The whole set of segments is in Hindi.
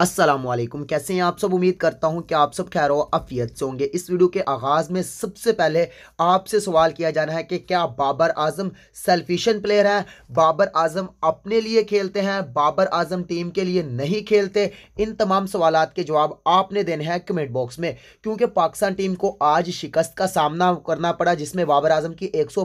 असलम कैसे हैं आप सब उम्मीद करता हूं कि आप सब खैर अफियत से होंगे इस वीडियो के आगाज़ में सबसे पहले आपसे सवाल किया जाना है कि क्या बाबर आजम सेल्फिशन प्लेयर हैं बाबर आजम अपने लिए खेलते हैं बाबर आजम टीम के लिए नहीं खेलते इन तमाम सवाल के जवाब आपने देने हैं कमेंट बॉक्स में क्योंकि पाकिस्तान टीम को आज शिकस्त का सामना करना पड़ा जिसमें बाबर आजम की एक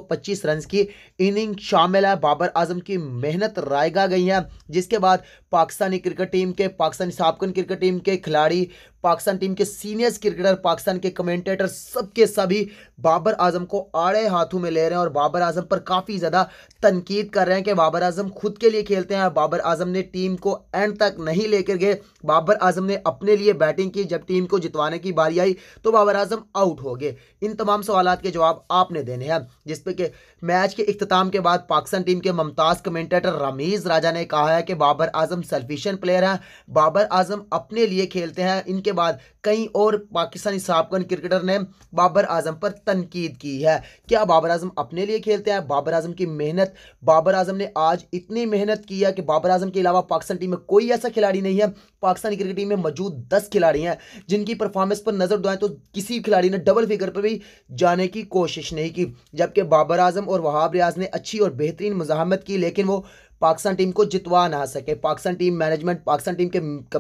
रन की इनिंग शामिल है बाबर आजम की मेहनत रायगा गई है जिसके बाद पाकिस्तानी क्रिकेट टीम के पाकिस्तानी साबकन क्रिकेट टीम के खिलाड़ी पाकिस्तान टीम के सीनियर्स क्रिकेटर पाकिस्तान के कमेंटेटर सबके सभी बाबर आजम को आड़े हाथों में ले रहे हैं और बाबर आजम पर काफ़ी ज़्यादा तनकीद कर रहे हैं कि बाबर आजम खुद के लिए खेलते हैं बाबर आजम ने टीम को एंड तक नहीं लेकर गए बाबर आजम ने अपने लिए बैटिंग की जब टीम को जितवाने की बारी आई तो बाबर आजम आउट हो गए इन तमाम सवाल के जवाब आपने देने हैं जिस पर कि मैच के अख्ताम के बाद पाकिस्तान टीम के ममताज़ कमेंटेटर रमीज़ राजा ने कहा है कि बाबर आजम सेल्फिशन प्लेयर हैं बाबर आजम अपने लिए खेलते हैं इनके के बाद कई और पाकिस्तानी सबकन क्रिकेटर ने बाबर आजम पर तनकीद की है क्या बाबर आजम अपने लिए खेलते हैं बाबर आजम की मेहनत बाबर आजम ने आज इतनी मेहनत की है कि बाबर आजम के अलावा पाकिस्तान टीम में कोई ऐसा खिलाड़ी नहीं है पाकिस्तानी क्रिकेट टीम में मौजूद दस खिलाड़ी हैं जिनकी परफॉर्मेंस पर नज़र दुआएं तो किसी खिलाड़ी ने डबल फिगर पर भी जाने की कोशिश नहीं की जबकि बाबर आजम और वहाब रियाज ने अच्छी और बेहतरीन मुजामत की लेकिन वो पाकिस्तान टीम को जितवा ना सके Pakistan team management Pakistan team के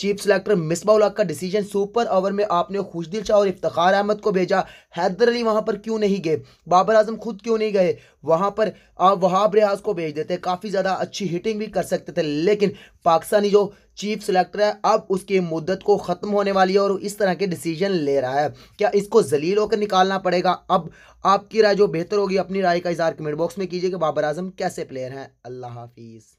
चीफ सेलेक्टर मिसबाउल का डिसीजन सुपर ओवर में आपने खुशदिल शाह और इफ्तार अहमद को भेजा हैदर अली वहाँ पर क्यों नहीं गए बाबर आजम खुद क्यों नहीं गए वहाँ पर आप वहाब रियाज को भेज देते काफ़ी ज़्यादा अच्छी हिटिंग भी कर सकते थे लेकिन पाकिस्तानी जो चीफ सेलेक्टर है अब उसकी मुद्दत को ख़त्म होने वाली है और इस तरह के डिसीजन ले रहा है क्या इसको जलील होकर निकालना पड़ेगा अब आपकी राय जो बेहतर होगी अपनी राय का इजहार कमेंट बॉक्स में कीजिए कि बाबर आजम कैसे प्लेयर हैं अल्लाह हाफिज़